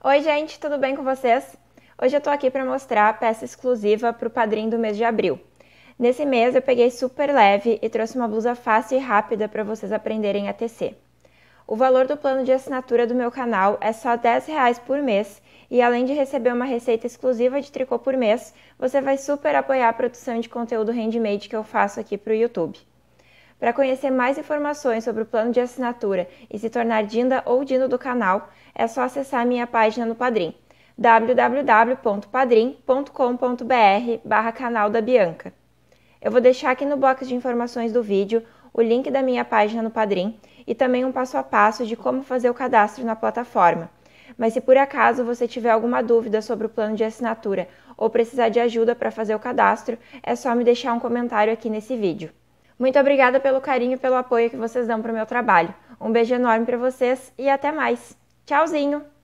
Oi, gente, tudo bem com vocês? Hoje eu tô aqui para mostrar a peça exclusiva para o padrinho do mês de abril. Nesse mês eu peguei super leve e trouxe uma blusa fácil e rápida para vocês aprenderem a tecer. O valor do plano de assinatura do meu canal é só R$ reais por mês e além de receber uma receita exclusiva de tricô por mês, você vai super apoiar a produção de conteúdo handmade que eu faço aqui para o YouTube. Para conhecer mais informações sobre o plano de assinatura e se tornar Dinda ou Dino do canal, é só acessar minha página no Padrim, www.padrim.com.br barra canal da Bianca. Eu vou deixar aqui no box de informações do vídeo o link da minha página no Padrim e também um passo a passo de como fazer o cadastro na plataforma. Mas se por acaso você tiver alguma dúvida sobre o plano de assinatura ou precisar de ajuda para fazer o cadastro, é só me deixar um comentário aqui nesse vídeo. Muito obrigada pelo carinho e pelo apoio que vocês dão para o meu trabalho. Um beijo enorme para vocês e até mais. Tchauzinho!